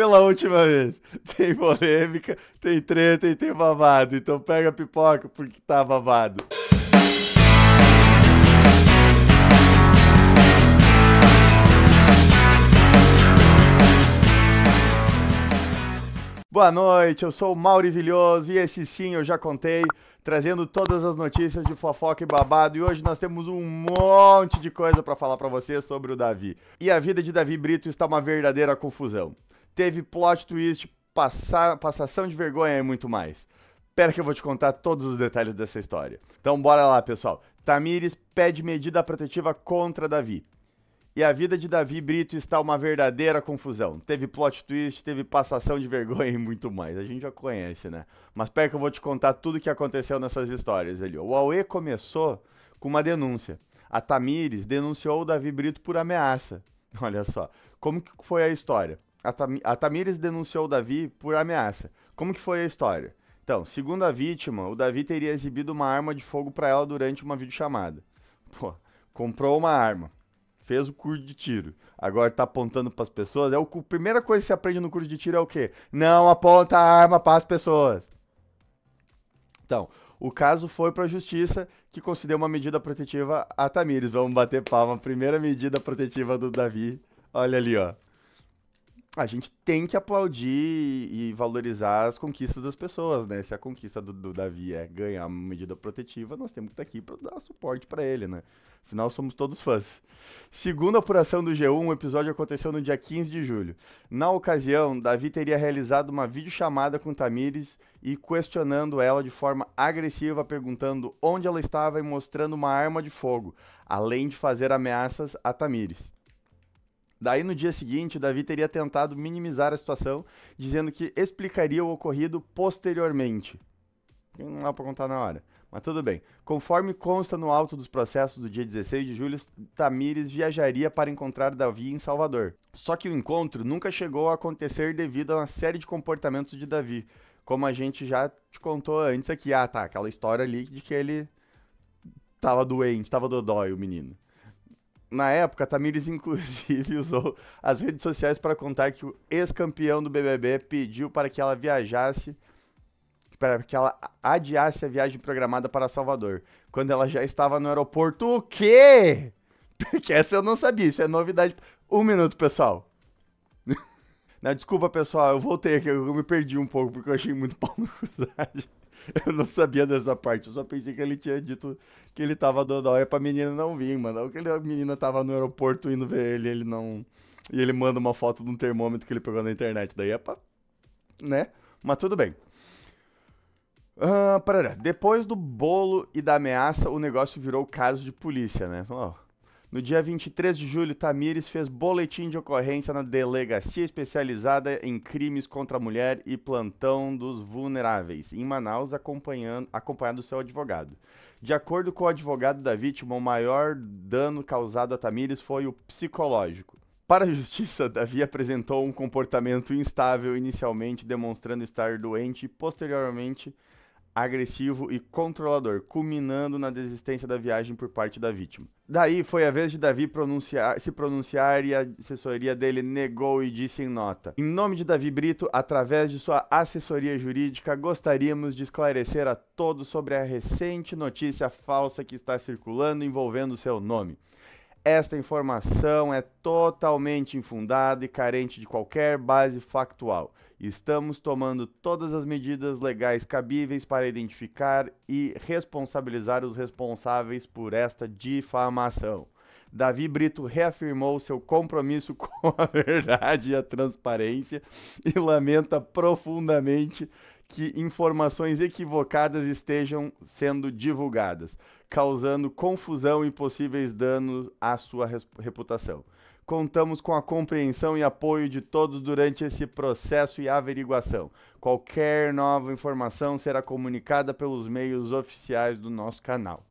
pela última vez. Tem polêmica, tem treta e tem babado. Então pega a pipoca porque tá babado. Boa noite, eu sou o Mauri Vilhoso e esse sim eu já contei, trazendo todas as notícias de fofoca e babado. E hoje nós temos um monte de coisa para falar para vocês sobre o Davi. E a vida de Davi Brito está uma verdadeira confusão teve plot twist, passa, passação de vergonha e muito mais. Espera que eu vou te contar todos os detalhes dessa história. Então bora lá, pessoal. Tamires pede medida protetiva contra Davi. E a vida de Davi Brito está uma verdadeira confusão. Teve plot twist, teve passação de vergonha e muito mais. A gente já conhece, né? Mas pera que eu vou te contar tudo o que aconteceu nessas histórias ali. O Aue começou com uma denúncia. A Tamires denunciou o Davi Brito por ameaça. Olha só, como que foi a história? a, Tam a Tamires denunciou o Davi por ameaça. Como que foi a história? Então, segundo a vítima, o Davi teria exibido uma arma de fogo para ela durante uma videochamada. Pô, comprou uma arma, fez o curso de tiro, agora tá apontando para as pessoas. É o, a primeira coisa que se aprende no curso de tiro é o quê? Não aponta a arma para as pessoas. Então, o caso foi para a justiça, que concedeu uma medida protetiva a Tamires. Vamos bater palma, primeira medida protetiva do Davi. Olha ali, ó a gente tem que aplaudir e valorizar as conquistas das pessoas, né? Se a conquista do, do Davi é ganhar uma medida protetiva, nós temos que estar tá aqui para dar suporte para ele, né? Afinal, somos todos fãs. Segundo a apuração do G1, o episódio aconteceu no dia 15 de julho. Na ocasião, Davi teria realizado uma videochamada com Tamires e questionando ela de forma agressiva, perguntando onde ela estava e mostrando uma arma de fogo, além de fazer ameaças a Tamires. Daí no dia seguinte, Davi teria tentado minimizar a situação, dizendo que explicaria o ocorrido posteriormente. Não dá para contar na hora. Mas tudo bem. Conforme consta no auto dos processos do dia 16 de julho, Tamires viajaria para encontrar Davi em Salvador. Só que o encontro nunca chegou a acontecer devido a uma série de comportamentos de Davi. Como a gente já te contou antes aqui. Ah, tá. Aquela história ali de que ele tava doente, tava dodói o menino. Na época, Tamires inclusive usou as redes sociais para contar que o ex-campeão do BBB pediu para que ela viajasse, para que ela adiasse a viagem programada para Salvador, quando ela já estava no aeroporto. O quê? Porque essa eu não sabia, isso é novidade. Um minuto, pessoal. Não, desculpa, pessoal, eu voltei aqui, eu me perdi um pouco porque eu achei muito pau no Eu não sabia dessa parte, eu só pensei que ele tinha dito que ele tava dando a hora pra menina não vir, mano. É Ou que a menina tava no aeroporto indo ver ele ele não. E ele manda uma foto de um termômetro que ele pegou na internet. Daí é pra. né? Mas tudo bem. Uh, parará. Depois do bolo e da ameaça, o negócio virou caso de polícia, né? Oh, no dia 23 de julho, Tamires fez boletim de ocorrência na Delegacia Especializada em Crimes contra a Mulher e Plantão dos Vulneráveis, em Manaus, acompanhando, acompanhado do seu advogado. De acordo com o advogado da vítima, o maior dano causado a Tamires foi o psicológico. Para a justiça, Davi apresentou um comportamento instável, inicialmente demonstrando estar doente e posteriormente agressivo e controlador, culminando na desistência da viagem por parte da vítima. Daí foi a vez de Davi pronunciar, se pronunciar e a assessoria dele negou e disse em nota: Em nome de Davi Brito, através de sua assessoria jurídica, gostaríamos de esclarecer a todos sobre a recente notícia falsa que está circulando envolvendo seu nome. Esta informação é totalmente infundada e carente de qualquer base factual. Estamos tomando todas as medidas legais cabíveis para identificar e responsabilizar os responsáveis por esta difamação. Davi Brito reafirmou seu compromisso com a verdade e a transparência e lamenta profundamente que informações equivocadas estejam sendo divulgadas, causando confusão e possíveis danos à sua reputação. Contamos com a compreensão e apoio de todos durante esse processo e averiguação. Qualquer nova informação será comunicada pelos meios oficiais do nosso canal.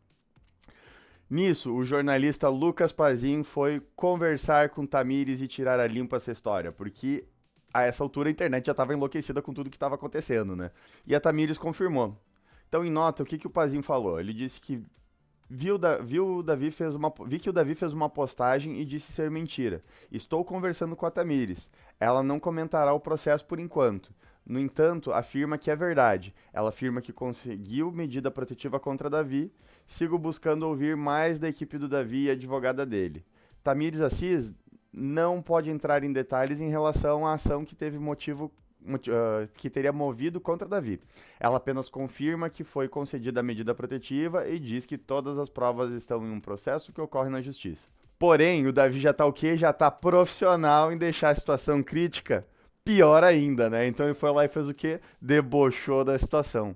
Nisso, o jornalista Lucas Pazin foi conversar com Tamires e tirar a limpa essa história, porque a essa altura a internet já estava enlouquecida com tudo que estava acontecendo, né? E a Tamires confirmou. Então, em nota, o que, que o Pazinho falou? Ele disse que viu, da, viu Davi fez uma, vi que o Davi fez uma postagem e disse ser mentira. Estou conversando com a Tamires. Ela não comentará o processo por enquanto. No entanto, afirma que é verdade. Ela afirma que conseguiu medida protetiva contra Davi. Sigo buscando ouvir mais da equipe do Davi e advogada dele. Tamires Assis não pode entrar em detalhes em relação à ação que teve motivo ah, que teria movido contra Davi. Ela apenas confirma que foi concedida a medida protetiva e diz que todas as provas estão em um processo que ocorre na justiça. Porém, o Davi já tá o quê? Já tá profissional em deixar a situação crítica pior ainda, né? Então ele foi lá e fez o quê? Debochou da situação.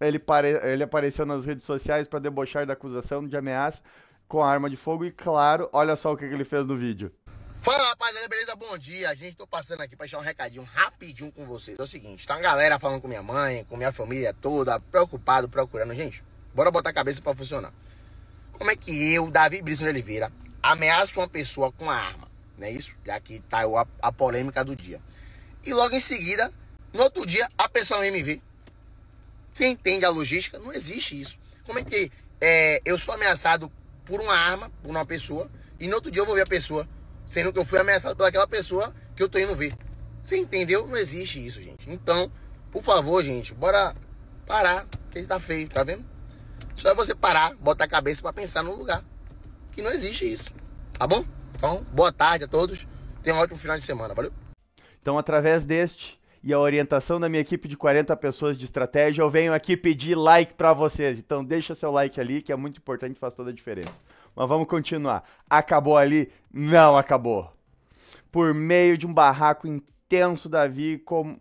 Ele, pare... ele apareceu nas redes sociais para debochar da acusação de ameaça com arma de fogo e, claro, olha só o que, que ele fez no vídeo. Fala rapaziada, beleza? Bom dia. A gente tô passando aqui pra deixar um recadinho rapidinho com vocês. É o seguinte, tá uma galera falando com minha mãe, com minha família toda, preocupado, procurando. Gente, bora botar a cabeça para funcionar. Como é que eu, Davi Brisson Oliveira, ameaço uma pessoa com a arma? Não é isso? Já que tá a, a polêmica do dia. E logo em seguida, no outro dia, a pessoa vem me ver. Você entende a logística? Não existe isso. Como é que é, eu sou ameaçado por uma arma, por uma pessoa, e no outro dia eu vou ver a pessoa sendo que eu fui ameaçado pelaquela pessoa que eu tô indo ver. Você entendeu? Não existe isso, gente. Então, por favor, gente, bora parar, que tá feio, tá vendo? Só é você parar, botar a cabeça para pensar num lugar. Que não existe isso, tá bom? Então, boa tarde a todos. Tenham um ótimo final de semana. Valeu. Então, através deste e a orientação da minha equipe de 40 pessoas de estratégia, eu venho aqui pedir like para vocês. Então deixa seu like ali, que é muito importante, faz toda a diferença. Mas vamos continuar. Acabou ali? Não acabou. Por meio de um barraco intenso, Davi, como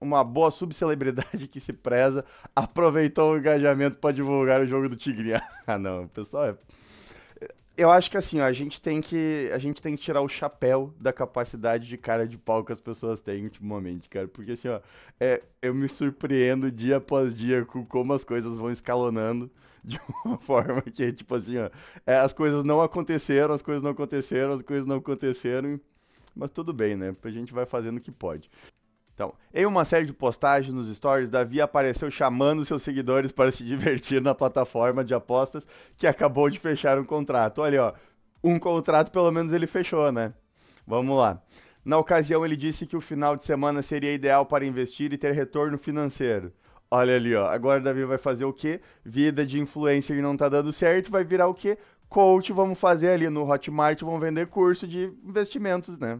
uma boa subcelebridade que se preza, aproveitou o engajamento para divulgar o jogo do tigre. ah, não, pessoal é eu acho que assim, ó, a gente tem que a gente tem que tirar o chapéu da capacidade de cara de pau que as pessoas têm ultimamente, cara, porque assim, ó, é, eu me surpreendo dia após dia com como as coisas vão escalonando de uma forma que tipo assim, ó, é, as coisas não aconteceram, as coisas não aconteceram, as coisas não aconteceram, mas tudo bem, né? A gente vai fazendo o que pode. Então, em uma série de postagens nos stories, Davi apareceu chamando seus seguidores para se divertir na plataforma de apostas que acabou de fechar um contrato. Olha, ó, um contrato pelo menos ele fechou, né? Vamos lá. Na ocasião, ele disse que o final de semana seria ideal para investir e ter retorno financeiro. Olha ali, ó. Agora Davi vai fazer o quê? Vida de influencer não tá dando certo, vai virar o quê? Coach, vamos fazer ali no Hotmart, vão vender curso de investimentos, né?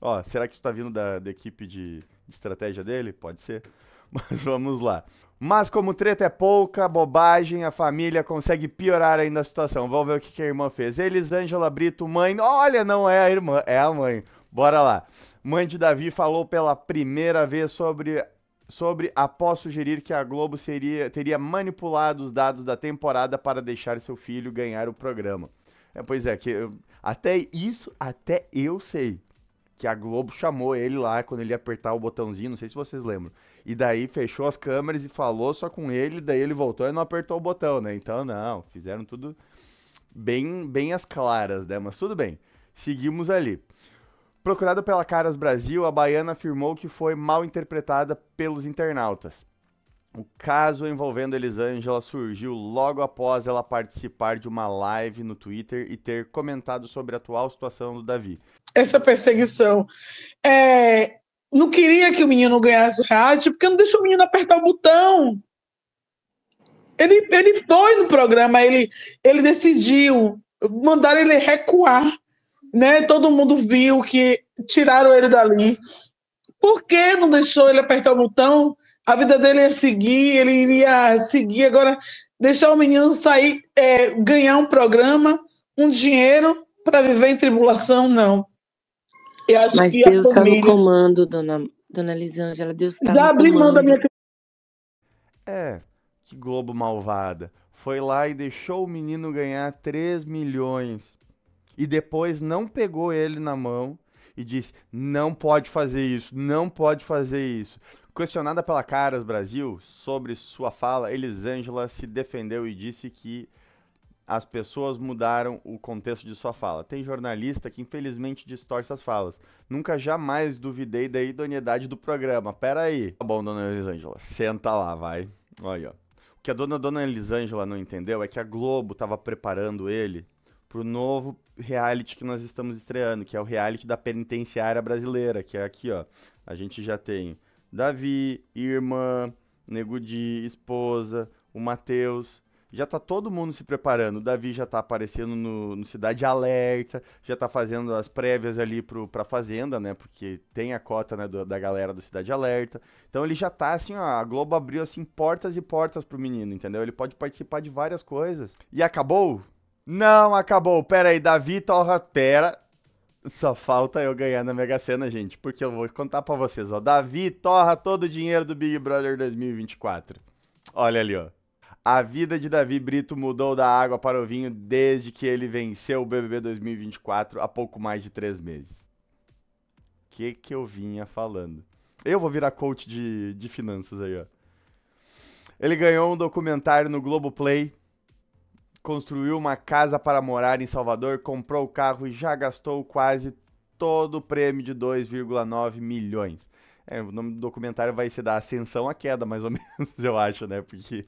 Ó, será que isso tá vindo da, da equipe de, de estratégia dele? Pode ser. Mas vamos lá. Mas como treta é pouca, bobagem, a família consegue piorar ainda a situação. Vamos ver o que, que a irmã fez. Elisângela Brito, mãe. Olha, não é a irmã, é a mãe. Bora lá. Mãe de Davi falou pela primeira vez sobre, sobre após sugerir que a Globo seria, teria manipulado os dados da temporada para deixar seu filho ganhar o programa. É, pois é, que eu, até isso, até eu sei que a Globo chamou ele lá quando ele ia apertar o botãozinho, não sei se vocês lembram. E daí fechou as câmeras e falou só com ele, daí ele voltou e não apertou o botão, né? Então, não, fizeram tudo bem, bem as claras, né? Mas tudo bem, seguimos ali. Procurada pela Caras Brasil, a baiana afirmou que foi mal interpretada pelos internautas. O caso envolvendo Elisângela surgiu logo após ela participar de uma live no Twitter e ter comentado sobre a atual situação do Davi essa perseguição. É, não queria que o menino ganhasse o reality porque não deixou o menino apertar o botão. Ele, ele foi no programa, ele, ele decidiu, mandar ele recuar. Né? Todo mundo viu que tiraram ele dali. Por que não deixou ele apertar o botão? A vida dele ia seguir, ele iria seguir. Agora, deixar o menino sair, é, ganhar um programa, um dinheiro para viver em tribulação, não. Mas Deus está família... no comando, dona, dona Lisângela. Deus tá Já abri mão da minha É, que Globo malvada. Foi lá e deixou o menino ganhar 3 milhões. E depois não pegou ele na mão e disse: não pode fazer isso, não pode fazer isso. Questionada pela Caras Brasil sobre sua fala, Elisângela se defendeu e disse que as pessoas mudaram o contexto de sua fala. Tem jornalista que infelizmente distorce as falas. Nunca jamais duvidei da idoneidade do programa. Pera aí. Tá bom, dona Elisângela, senta lá, vai. Olha, ó. O que a dona dona Elisângela não entendeu é que a Globo estava preparando ele pro novo reality que nós estamos estreando, que é o reality da penitenciária brasileira, que é aqui, ó. A gente já tem Davi, irmã, Negudi, esposa, o Matheus, já tá todo mundo se preparando. O Davi já tá aparecendo no, no Cidade Alerta, já tá fazendo as prévias ali pro, pra Fazenda, né? Porque tem a cota né, do, da galera do Cidade Alerta. Então ele já tá assim, ó, a Globo abriu assim portas e portas pro menino, entendeu? Ele pode participar de várias coisas. E acabou? Não acabou. Pera aí, Davi torra pera. Só falta eu ganhar na Mega Sena, gente, porque eu vou contar para vocês, ó. Davi torra todo o dinheiro do Big Brother 2024. Olha ali, ó. A vida de Davi Brito mudou da água para o vinho desde que ele venceu o BBB 2024 há pouco mais de três meses. O que, que eu vinha falando? Eu vou virar coach de, de finanças aí, ó. Ele ganhou um documentário no Globoplay, construiu uma casa para morar em Salvador, comprou o carro e já gastou quase todo o prêmio de 2,9 milhões. É, o nome do documentário vai ser da ascensão à queda, mais ou menos, eu acho, né? Porque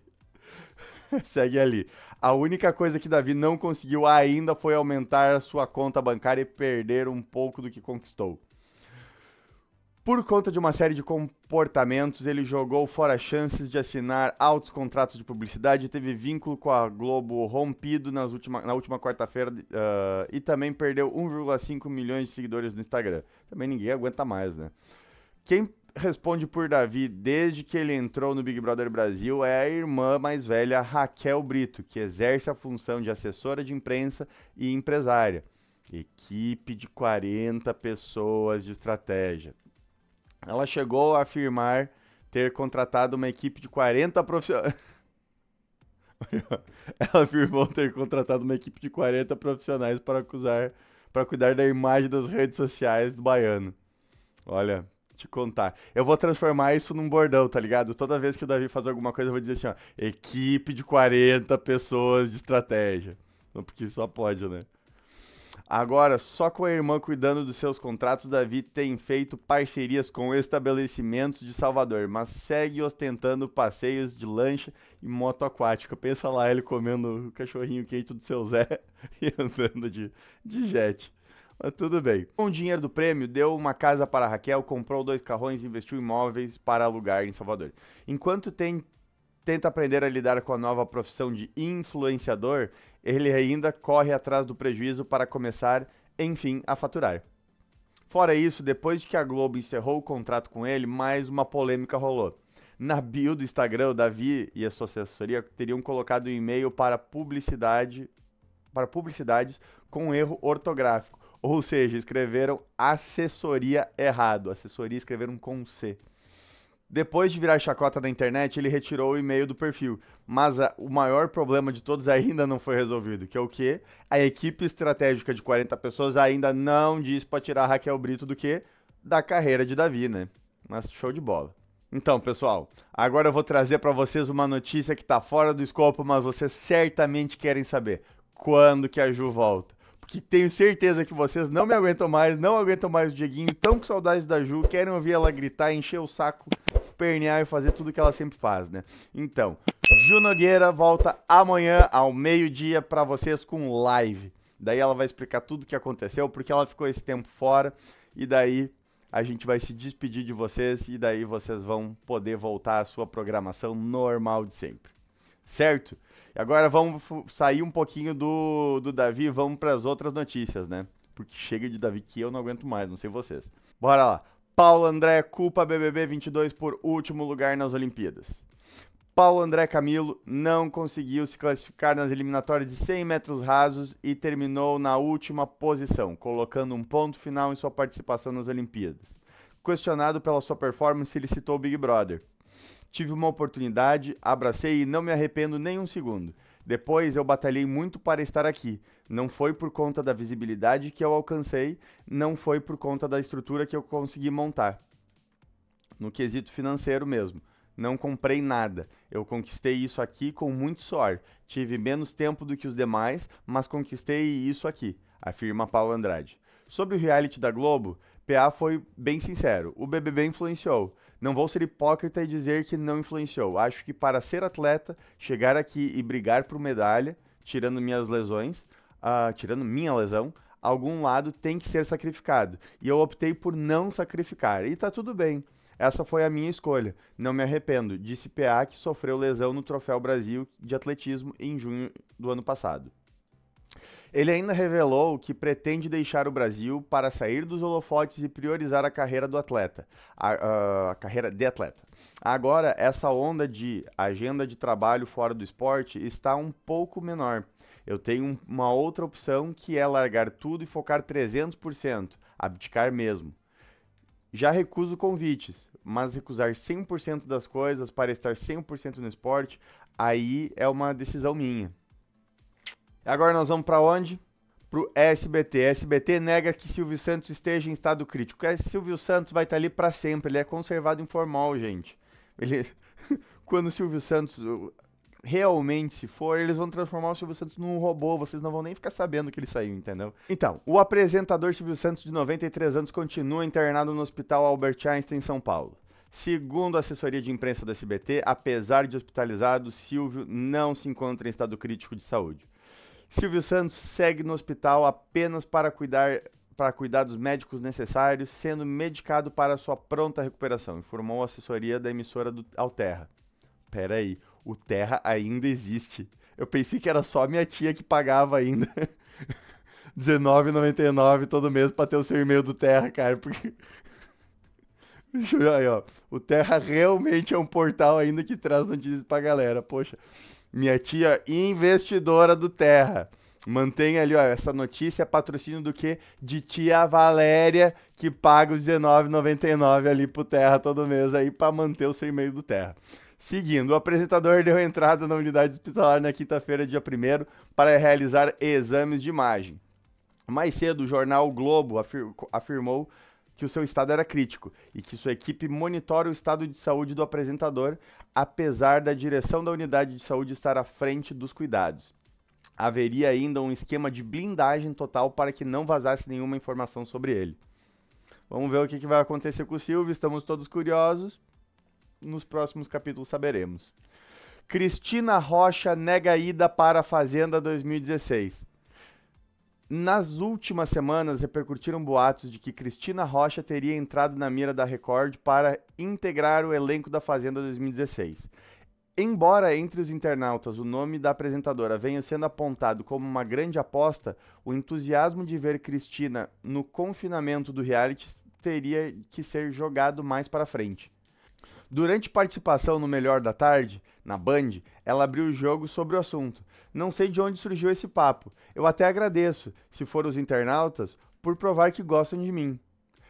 segue ali. A única coisa que Davi não conseguiu ainda foi aumentar a sua conta bancária e perder um pouco do que conquistou. Por conta de uma série de comportamentos, ele jogou fora chances de assinar altos contratos de publicidade, teve vínculo com a Globo rompido nas última, na última quarta-feira uh, e também perdeu 1,5 milhões de seguidores no Instagram. Também ninguém aguenta mais, né? Quem responde por Davi desde que ele entrou no Big Brother Brasil é a irmã mais velha Raquel Brito, que exerce a função de assessora de imprensa e empresária. Equipe de 40 pessoas de estratégia. Ela chegou a afirmar ter contratado uma equipe de 40 profissionais. Ela afirmou ter contratado uma equipe de 40 profissionais para acusar para cuidar da imagem das redes sociais do baiano. Olha, te contar. Eu vou transformar isso num bordão, tá ligado? Toda vez que o Davi fazer alguma coisa, eu vou dizer assim, ó, equipe de 40 pessoas de estratégia. Porque só pode, né? Agora, só com a irmã cuidando dos seus contratos, Davi tem feito parcerias com estabelecimentos de Salvador, mas segue ostentando passeios de lancha e moto aquática. Pensa lá, ele comendo o cachorrinho quente do seu Zé e andando de, de jet. Mas tudo bem. Com o dinheiro do prêmio, deu uma casa para Raquel, comprou dois carrões, investiu em imóveis para alugar em Salvador. Enquanto tem, tenta aprender a lidar com a nova profissão de influenciador, ele ainda corre atrás do prejuízo para começar, enfim, a faturar. Fora isso, depois de que a Globo encerrou o contrato com ele, mais uma polêmica rolou. Na bio do Instagram, o Davi e a sua assessoria teriam colocado um e-mail para publicidade para publicidades com um erro ortográfico, ou seja, escreveram assessoria errado. Assessoria escreveram com C. Depois de virar chacota da internet, ele retirou o e-mail do perfil. Mas a, o maior problema de todos ainda não foi resolvido, que é o que? A equipe estratégica de 40 pessoas ainda não diz para tirar Raquel Brito do que? Da carreira de Davi, né? Mas show de bola. Então, pessoal, agora eu vou trazer para vocês uma notícia que tá fora do escopo, mas vocês certamente querem saber. Quando que a Ju volta? que tenho certeza que vocês não me aguentam mais, não aguentam mais o Dieguinho, tão com saudades da Ju, querem ouvir ela gritar, encher o saco, espernear e fazer tudo que ela sempre faz, né? Então, Ju Nogueira volta amanhã ao meio-dia para vocês com live. Daí ela vai explicar tudo o que aconteceu, porque ela ficou esse tempo fora e daí a gente vai se despedir de vocês e daí vocês vão poder voltar à sua programação normal de sempre. Certo? Agora vamos sair um pouquinho do, do Davi vamos para as outras notícias, né? Porque chega de Davi que eu não aguento mais, não sei vocês. Bora lá. Paulo André culpa BBB 22 por último lugar nas Olimpíadas. Paulo André Camilo não conseguiu se classificar nas eliminatórias de 100 metros rasos e terminou na última posição, colocando um ponto final em sua participação nas Olimpíadas. Questionado pela sua performance, ele citou o Big Brother. Tive uma oportunidade, abracei e não me arrependo nem um segundo. Depois eu batalhei muito para estar aqui. Não foi por conta da visibilidade que eu alcancei, não foi por conta da estrutura que eu consegui montar. No quesito financeiro mesmo. Não comprei nada. Eu conquistei isso aqui com muito suor. Tive menos tempo do que os demais, mas conquistei isso aqui, afirma Paulo Andrade. Sobre o reality da Globo, PA foi bem sincero. O BBB influenciou. Não vou ser hipócrita e dizer que não influenciou. Acho que para ser atleta, chegar aqui e brigar por medalha, tirando minhas lesões, uh, tirando minha lesão, algum lado tem que ser sacrificado. E eu optei por não sacrificar. E tá tudo bem. Essa foi a minha escolha. Não me arrependo, disse PA que sofreu lesão no Troféu Brasil de Atletismo em junho do ano passado. Ele ainda revelou que pretende deixar o Brasil para sair dos holofotes e priorizar a carreira do atleta, a, a carreira de atleta. Agora, essa onda de agenda de trabalho fora do esporte está um pouco menor. Eu tenho uma outra opção que é largar tudo e focar 300%, abdicar mesmo. Já recuso convites, mas recusar 100% das coisas para estar 100% no esporte, aí é uma decisão minha. Agora nós vamos para onde? Para o SBT. SBT nega que Silvio Santos esteja em estado crítico. Porque é, Silvio Santos vai estar tá ali para sempre. Ele é conservado informal, gente. Ele... Quando o Silvio Santos realmente se for, eles vão transformar o Silvio Santos num robô, vocês não vão nem ficar sabendo que ele saiu, entendeu? Então, o apresentador Silvio Santos, de 93 anos, continua internado no Hospital Albert Einstein, em São Paulo. Segundo a assessoria de imprensa do SBT, apesar de hospitalizado, Silvio não se encontra em estado crítico de saúde. Silvio Santos segue no hospital apenas para cuidar para cuidados médicos necessários, sendo medicado para sua pronta recuperação, informou a assessoria da emissora do Alterra. Pera aí, o Terra ainda existe. Eu pensei que era só minha tia que pagava ainda. R$19,99 todo mês para ter o seu e-mail do Terra, cara, porque... Aí, ó, o Terra realmente é um portal ainda que traz notícias pra galera, poxa minha tia investidora do Terra. Mantém ali, ó, essa notícia é patrocínio do que? De tia Valéria, que paga os R$19,99 ali pro Terra todo mês aí para manter o seu e-mail do Terra. Seguindo, o apresentador deu entrada na unidade hospitalar na quinta-feira, dia 1 para realizar exames de imagem. Mais cedo, o jornal Globo afir afirmou que o seu estado era crítico e que sua equipe monitora o estado de saúde do apresentador, apesar da direção da unidade de saúde estar à frente dos cuidados. Haveria ainda um esquema de blindagem total para que não vazasse nenhuma informação sobre ele. Vamos ver o que, vai acontecer com o Silvio, estamos todos curiosos. Nos próximos capítulos saberemos. Cristina Rocha nega ida para a Fazenda 2016. Nas últimas semanas, repercutiram boatos de que Cristina Rocha teria entrado na mira da Record para integrar o elenco da Fazenda 2016. Embora entre os internautas o nome da apresentadora venha sendo apontado como uma grande aposta, o entusiasmo de ver Cristina no confinamento do reality teria que ser jogado mais para frente. Durante participação no Melhor da Tarde, na Band, ela abriu o jogo sobre o assunto. Não sei de onde surgiu esse papo. Eu até agradeço, se for os internautas, por provar que gostam de mim.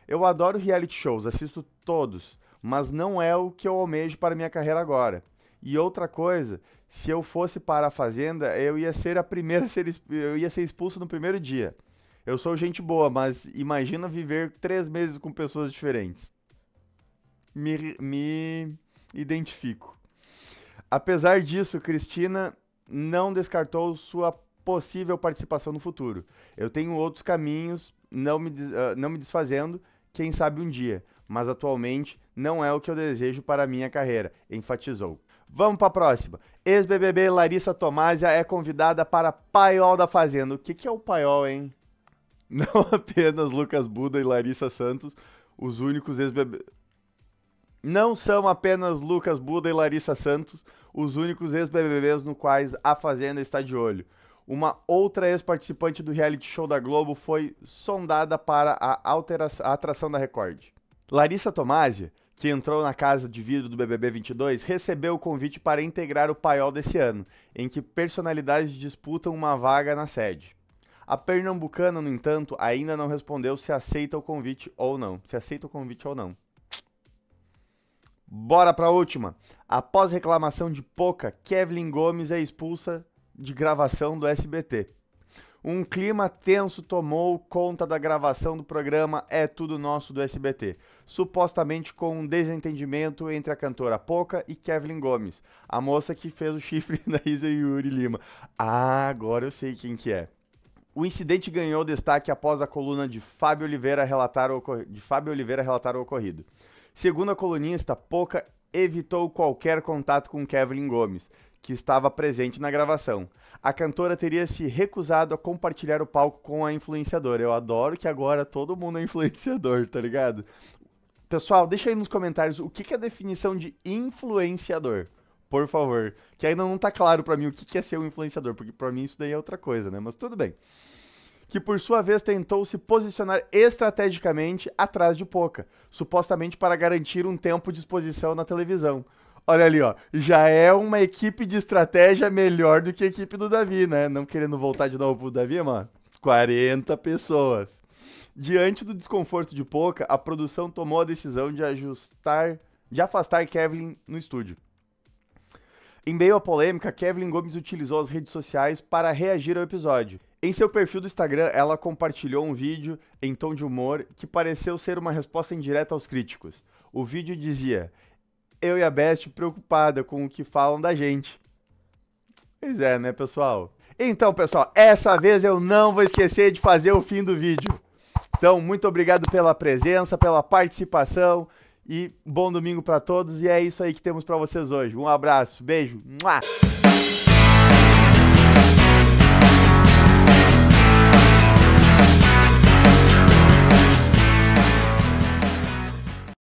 Eu adoro reality shows, assisto todos, mas não é o que eu almejo para minha carreira agora. E outra coisa, se eu fosse para a fazenda, eu ia ser a primeira a ser eu ia ser expulso no primeiro dia. Eu sou gente boa, mas imagina viver três meses com pessoas diferentes me, me identifico. Apesar disso, Cristina não descartou sua possível participação no futuro. Eu tenho outros caminhos, não me, uh, não me desfazendo, quem sabe um dia, mas atualmente não é o que eu desejo para a minha carreira, enfatizou. Vamos para a próxima. Ex-BBB Larissa Tomásia é convidada para Paiol da Fazenda. O que, que é o Paiol, hein? Não apenas Lucas Buda e Larissa Santos, os únicos ex-BBB não são apenas Lucas Buda e Larissa Santos os únicos ex-BBBs no quais a Fazenda está de olho. Uma outra ex-participante do reality show da Globo foi sondada para a, a atração da Record. Larissa Tomasi, que entrou na casa de vidro do BBB 22, recebeu o convite para integrar o paiol desse ano, em que personalidades disputam uma vaga na sede. A pernambucana, no entanto, ainda não respondeu se aceita o convite ou não. Se aceita o convite ou não. Bora para a última. Após reclamação de pouca, Kevin Gomes é expulsa de gravação do SBT. Um clima tenso tomou conta da gravação do programa É Tudo Nosso do SBT, supostamente com um desentendimento entre a cantora Poca e Kevin Gomes, a moça que fez o chifre da Isa Yuri Lima. Ah, agora eu sei quem que é. O incidente ganhou destaque após a coluna de Fábio Oliveira relatar o, de Fábio Oliveira relatar o ocorrido. Segundo a colunista, Poca evitou qualquer contato com Kevin Gomes, que estava presente na gravação. A cantora teria se recusado a compartilhar o palco com a influenciadora. Eu adoro que agora todo mundo é influenciador, tá ligado? Pessoal, deixa aí nos comentários o que, é a definição de influenciador. Por favor. Que ainda não tá claro para mim o que, que é ser um influenciador, porque para mim isso daí é outra coisa, né? Mas tudo bem que por sua vez tentou se posicionar estrategicamente atrás de Poca, supostamente para garantir um tempo de exposição na televisão. Olha ali, ó. Já é uma equipe de estratégia melhor do que a equipe do Davi, né? Não querendo voltar de novo pro Davi, mano. 40 pessoas. Diante do desconforto de Poca, a produção tomou a decisão de ajustar, de afastar Kevin no estúdio. Em meio à polêmica, Kevin Gomes utilizou as redes sociais para reagir ao episódio. Em seu perfil do Instagram, ela compartilhou um vídeo em tom de humor que pareceu ser uma resposta indireta aos críticos. O vídeo dizia: Eu e a Best preocupada com o que falam da gente. Pois é, né, pessoal? Então, pessoal, essa vez eu não vou esquecer de fazer o fim do vídeo. Então, muito obrigado pela presença, pela participação. E bom domingo para todos. E é isso aí que temos para vocês hoje. Um abraço, beijo. Mua!